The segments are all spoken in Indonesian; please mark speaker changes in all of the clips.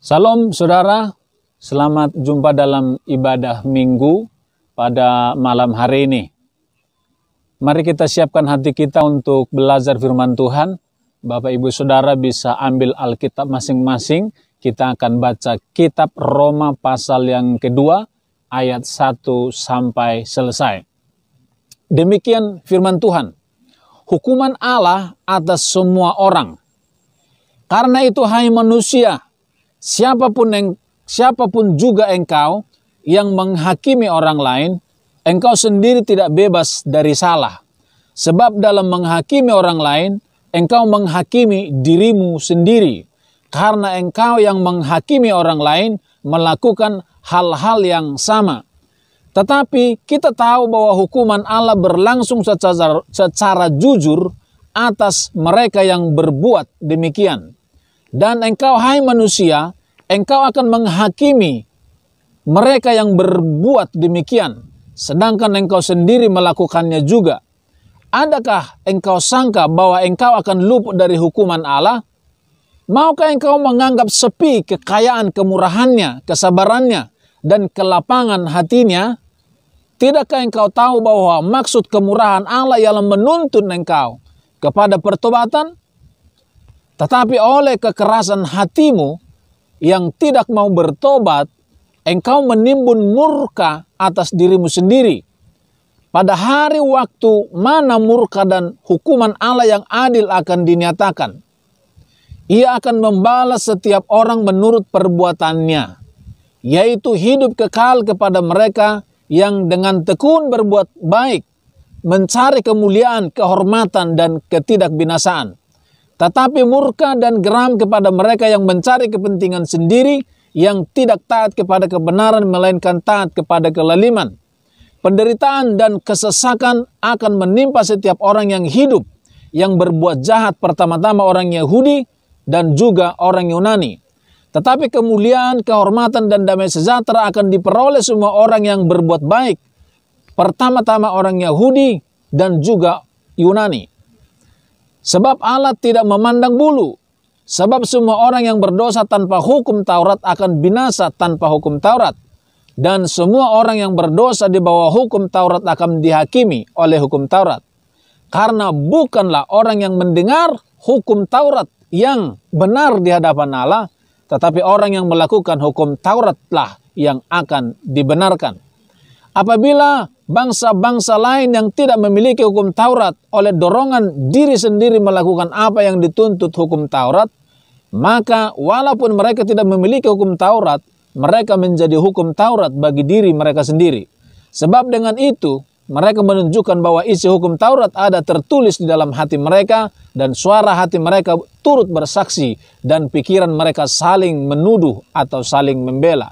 Speaker 1: Salam saudara, selamat jumpa dalam ibadah minggu pada malam hari ini. Mari kita siapkan hati kita untuk belajar firman Tuhan. Bapak ibu saudara bisa ambil Alkitab masing-masing. Kita akan baca kitab Roma pasal yang kedua ayat 1 sampai selesai. Demikian firman Tuhan. Hukuman Allah atas semua orang. Karena itu hai manusia, siapapun yang siapapun juga engkau yang menghakimi orang lain, engkau sendiri tidak bebas dari salah. Sebab dalam menghakimi orang lain, engkau menghakimi dirimu sendiri. Karena engkau yang menghakimi orang lain melakukan hal-hal yang sama. Tetapi kita tahu bahwa hukuman Allah berlangsung secara, secara jujur atas mereka yang berbuat demikian. Dan engkau hai manusia, engkau akan menghakimi mereka yang berbuat demikian, sedangkan engkau sendiri melakukannya juga. Adakah engkau sangka bahwa engkau akan luput dari hukuman Allah? Maukah engkau menganggap sepi kekayaan kemurahannya, kesabarannya, dan kelapangan hatinya? Tidakkah engkau tahu bahwa maksud kemurahan Allah ialah menuntun engkau kepada pertobatan? Tetapi oleh kekerasan hatimu, yang tidak mau bertobat, engkau menimbun murka atas dirimu sendiri. Pada hari waktu mana murka dan hukuman Allah yang adil akan dinyatakan. Ia akan membalas setiap orang menurut perbuatannya, yaitu hidup kekal kepada mereka yang dengan tekun berbuat baik, mencari kemuliaan, kehormatan, dan ketidakbinasaan tetapi murka dan geram kepada mereka yang mencari kepentingan sendiri yang tidak taat kepada kebenaran melainkan taat kepada kelaliman. Penderitaan dan kesesakan akan menimpa setiap orang yang hidup yang berbuat jahat pertama-tama orang Yahudi dan juga orang Yunani. Tetapi kemuliaan, kehormatan, dan damai sejahtera akan diperoleh semua orang yang berbuat baik. Pertama-tama orang Yahudi dan juga Yunani. Sebab Allah tidak memandang bulu. Sebab semua orang yang berdosa tanpa hukum Taurat akan binasa tanpa hukum Taurat. Dan semua orang yang berdosa di bawah hukum Taurat akan dihakimi oleh hukum Taurat. Karena bukanlah orang yang mendengar hukum Taurat yang benar di hadapan Allah, tetapi orang yang melakukan hukum Tauratlah yang akan dibenarkan. Apabila bangsa-bangsa lain yang tidak memiliki hukum Taurat oleh dorongan diri sendiri melakukan apa yang dituntut hukum Taurat, maka walaupun mereka tidak memiliki hukum Taurat, mereka menjadi hukum Taurat bagi diri mereka sendiri. Sebab dengan itu, mereka menunjukkan bahwa isi hukum Taurat ada tertulis di dalam hati mereka dan suara hati mereka turut bersaksi dan pikiran mereka saling menuduh atau saling membela.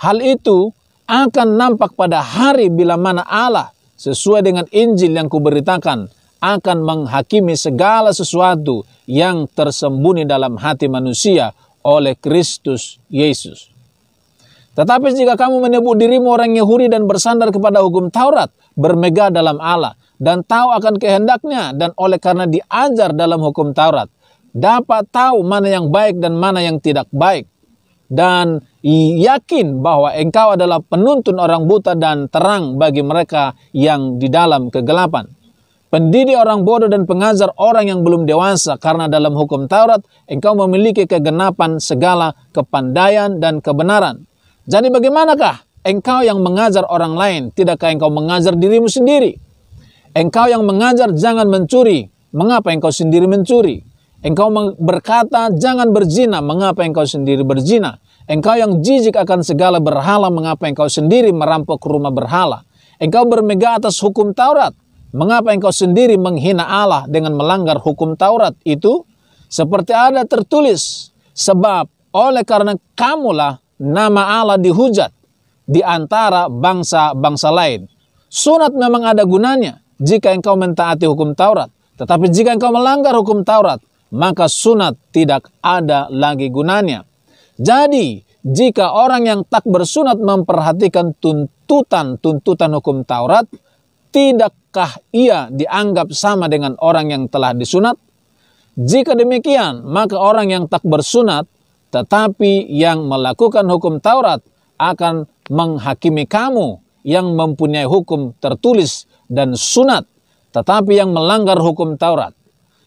Speaker 1: Hal itu akan nampak pada hari bila mana Allah sesuai dengan Injil yang kuberitakan akan menghakimi segala sesuatu yang tersembunyi dalam hati manusia oleh Kristus Yesus. Tetapi jika kamu menyebut dirimu orang Yahudi dan bersandar kepada hukum Taurat, bermegah dalam Allah, dan tahu akan kehendaknya, dan oleh karena diajar dalam hukum Taurat, dapat tahu mana yang baik dan mana yang tidak baik. Dan yakin bahwa engkau adalah penuntun orang buta dan terang bagi mereka yang di dalam kegelapan. Pendiri orang bodoh dan pengajar orang yang belum dewasa karena dalam hukum Taurat engkau memiliki kegenapan segala kepandaian dan kebenaran. Jadi bagaimanakah engkau yang mengajar orang lain? Tidakkah engkau mengajar dirimu sendiri? Engkau yang mengajar jangan mencuri. Mengapa engkau sendiri mencuri? Engkau berkata jangan berzina. Mengapa engkau sendiri berzina? Engkau yang jijik akan segala berhala, mengapa engkau sendiri merampok rumah berhala? Engkau bermegah atas hukum Taurat, mengapa engkau sendiri menghina Allah dengan melanggar hukum Taurat itu? Seperti ada tertulis, sebab oleh karena kamulah nama Allah dihujat di antara bangsa-bangsa lain. Sunat memang ada gunanya jika engkau mentaati hukum Taurat. Tetapi jika engkau melanggar hukum Taurat, maka sunat tidak ada lagi gunanya. Jadi, jika orang yang tak bersunat memperhatikan tuntutan-tuntutan hukum Taurat, tidakkah ia dianggap sama dengan orang yang telah disunat? Jika demikian, maka orang yang tak bersunat tetapi yang melakukan hukum Taurat akan menghakimi kamu yang mempunyai hukum tertulis dan sunat, tetapi yang melanggar hukum Taurat.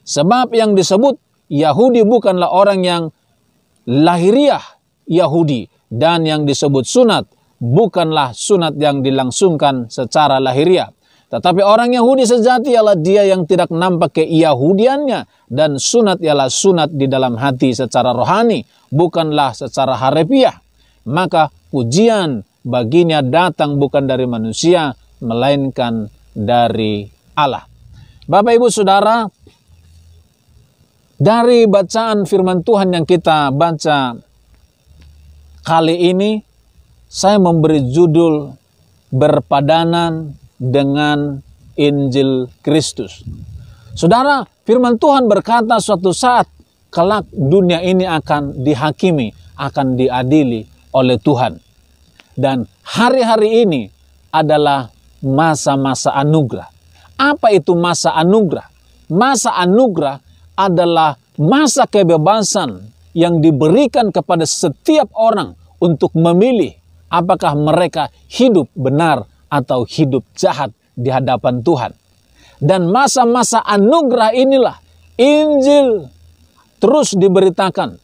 Speaker 1: Sebab yang disebut Yahudi bukanlah orang yang lahiriah Yahudi dan yang disebut sunat bukanlah sunat yang dilangsungkan secara lahiriah. Tetapi orang Yahudi sejati ialah dia yang tidak nampak ke Yahudiannya dan sunat ialah sunat di dalam hati secara rohani, bukanlah secara harfiah. Maka pujian baginya datang bukan dari manusia, melainkan dari Allah. Bapak Ibu Saudara, dari bacaan firman Tuhan yang kita baca kali ini, saya memberi judul berpadanan dengan Injil Kristus. Saudara, firman Tuhan berkata suatu saat kelak dunia ini akan dihakimi, akan diadili oleh Tuhan. Dan hari-hari ini adalah masa-masa anugerah. Apa itu masa anugerah? Masa anugerah adalah masa kebebasan yang diberikan kepada setiap orang untuk memilih apakah mereka hidup benar atau hidup jahat di hadapan Tuhan. Dan masa-masa anugerah inilah Injil terus diberitakan,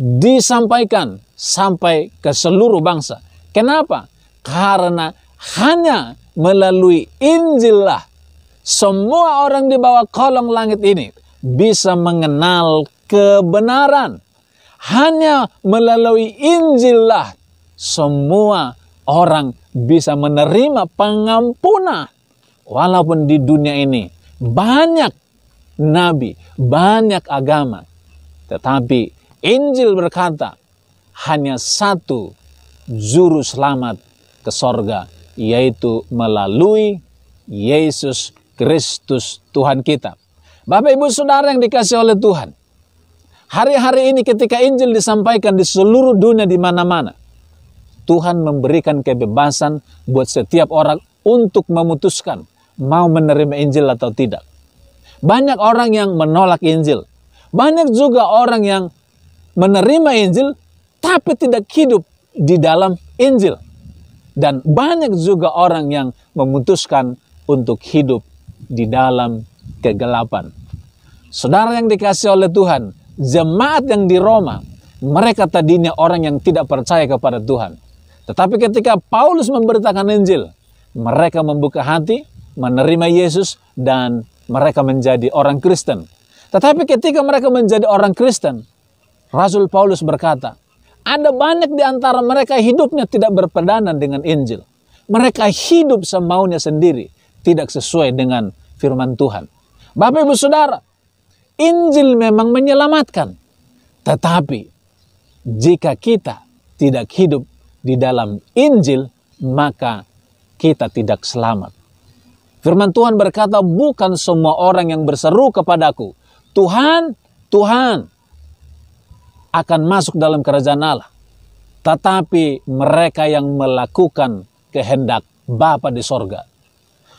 Speaker 1: disampaikan sampai ke seluruh bangsa. Kenapa? Karena hanya melalui Injillah semua orang di bawah kolong langit ini bisa mengenal kebenaran. Hanya melalui Injillah semua orang bisa menerima pengampunan. Walaupun di dunia ini banyak nabi, banyak agama. Tetapi Injil berkata hanya satu juru selamat ke sorga, yaitu melalui Yesus Kristus Tuhan kita. Bapak ibu saudara yang dikasih oleh Tuhan. Hari-hari ini ketika Injil disampaikan di seluruh dunia di mana-mana. Tuhan memberikan kebebasan buat setiap orang untuk memutuskan mau menerima Injil atau tidak. Banyak orang yang menolak Injil. Banyak juga orang yang menerima Injil tapi tidak hidup di dalam Injil. Dan banyak juga orang yang memutuskan untuk hidup di dalam kegelapan. Saudara yang dikasih oleh Tuhan, jemaat yang di Roma, mereka tadinya orang yang tidak percaya kepada Tuhan. Tetapi ketika Paulus memberitakan Injil, mereka membuka hati, menerima Yesus, dan mereka menjadi orang Kristen. Tetapi ketika mereka menjadi orang Kristen, Rasul Paulus berkata, ada banyak di antara mereka hidupnya tidak berpedanan dengan Injil. Mereka hidup semaunya sendiri, tidak sesuai dengan firman Tuhan. Bapak ibu saudara, Injil memang menyelamatkan. Tetapi jika kita tidak hidup di dalam Injil, maka kita tidak selamat. Firman Tuhan berkata, bukan semua orang yang berseru kepadaku, Tuhan, Tuhan, akan masuk dalam kerajaan Allah. Tetapi mereka yang melakukan kehendak Bapa di sorga.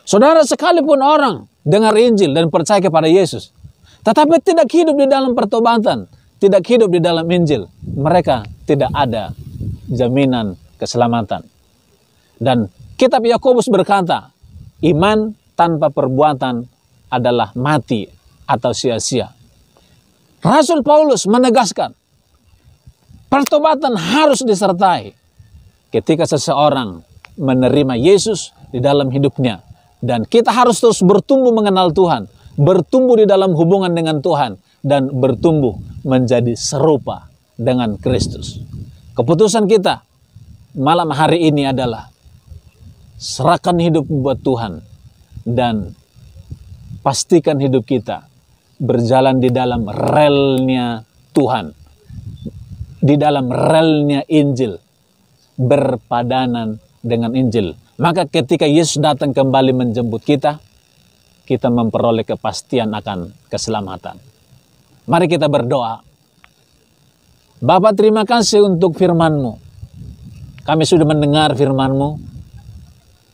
Speaker 1: Saudara sekalipun orang dengar Injil dan percaya kepada Yesus, tetapi tidak hidup di dalam pertobatan, tidak hidup di dalam Injil, mereka tidak ada jaminan keselamatan. Dan kitab Yakobus berkata, iman tanpa perbuatan adalah mati atau sia-sia. Rasul Paulus menegaskan, pertobatan harus disertai ketika seseorang menerima Yesus di dalam hidupnya dan kita harus terus bertumbuh mengenal Tuhan, bertumbuh di dalam hubungan dengan Tuhan, dan bertumbuh menjadi serupa dengan Kristus. Keputusan kita malam hari ini adalah serahkan hidup buat Tuhan dan pastikan hidup kita berjalan di dalam relnya Tuhan, di dalam relnya Injil, berpadanan dengan Injil. Maka ketika Yesus datang kembali menjemput kita, kita memperoleh kepastian akan keselamatan. Mari kita berdoa. Bapa terima kasih untuk FirmanMu. Kami sudah mendengar FirmanMu.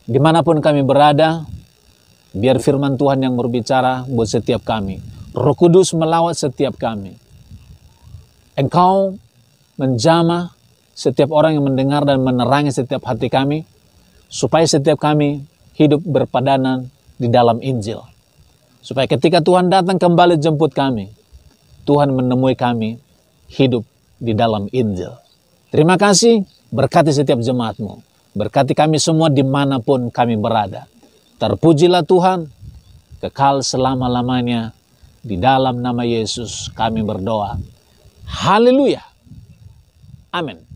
Speaker 1: Dimanapun kami berada, biar firman Tuhan yang berbicara buat setiap kami. Roh Kudus melawat setiap kami. Engkau menjamah setiap orang yang mendengar dan menerangi setiap hati kami, supaya setiap kami hidup berpadanan di dalam Injil. Supaya ketika Tuhan datang kembali jemput kami, Tuhan menemui kami hidup di dalam Injil. Terima kasih, berkati setiap jemaatmu. Berkati kami semua dimanapun kami berada. Terpujilah Tuhan, kekal selama-lamanya. Di dalam nama Yesus kami berdoa. Haleluya. Amin.